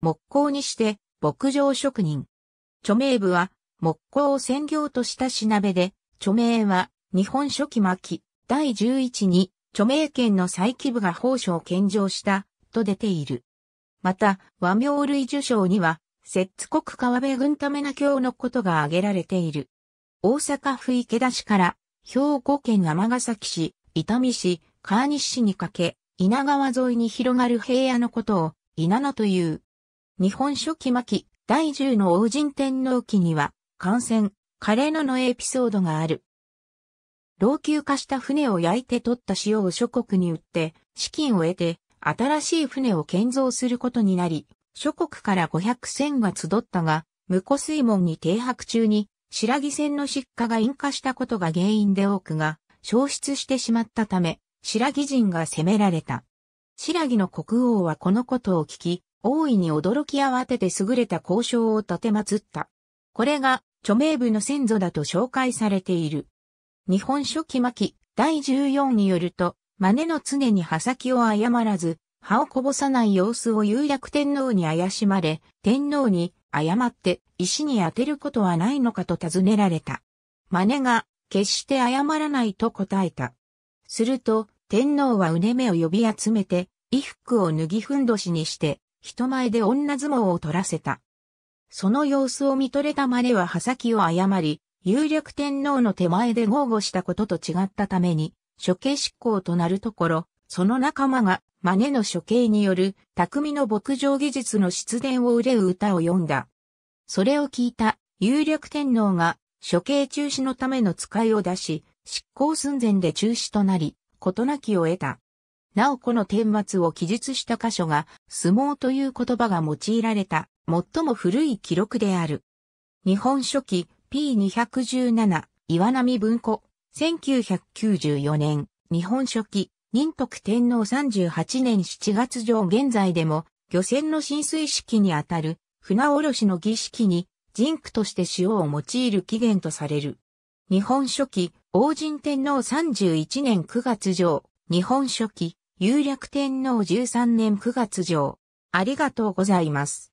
木工にして牧場職人。著名部は木工を専業とした品部で、著名は日本初期末期第11に著名県の再起部が法書を献上したと出ている。また和名類受賞には摂津国川辺軍ためな教のことが挙げられている。大阪府池田市から兵庫県尼崎市、伊丹市、川西市にかけ、稲川沿いに広がる平野のことを、稲野という。日本初期末期、第10の王神天皇期には、感染、カレーののエピソードがある。老朽化した船を焼いて取った塩を諸国に売って、資金を得て、新しい船を建造することになり、諸国から500船が集ったが、無湖水門に停泊中に、白木船の出荷が引火したことが原因で多くが、消失してしまったため、白木人が攻められた。白木の国王はこのことを聞き、大いに驚き慌てて優れた交渉を立てまつった。これが著名部の先祖だと紹介されている。日本書紀巻第14によると、真似の常に刃先を誤らず、歯をこぼさない様子を有役天皇に怪しまれ、天皇に誤って石に当てることはないのかと尋ねられた。真似が決して誤らないと答えた。すると、天皇はうねめを呼び集めて、衣服を脱ぎふんどしにして、人前で女相撲を取らせた。その様子を見とれた真似は刃先を誤り、有力天皇の手前で豪語したことと違ったために、処刑執行となるところ、その仲間が、真似の処刑による、匠の牧場技術の出伝を憂う歌を詠んだ。それを聞いた、有力天皇が、処刑中止のための使いを出し、執行寸前で中止となり、事なきを得た。なおこの顛末を記述した箇所が、相撲という言葉が用いられた、最も古い記録である。日本書紀 P217 岩波文庫1994年日本書紀仁徳天皇38年7月上現在でも漁船の浸水式にあたる船おろしの儀式に人句として塩を用いる起源とされる。日本書紀王神天皇31年9月上日本書紀有略天皇13年9月上。ありがとうございます。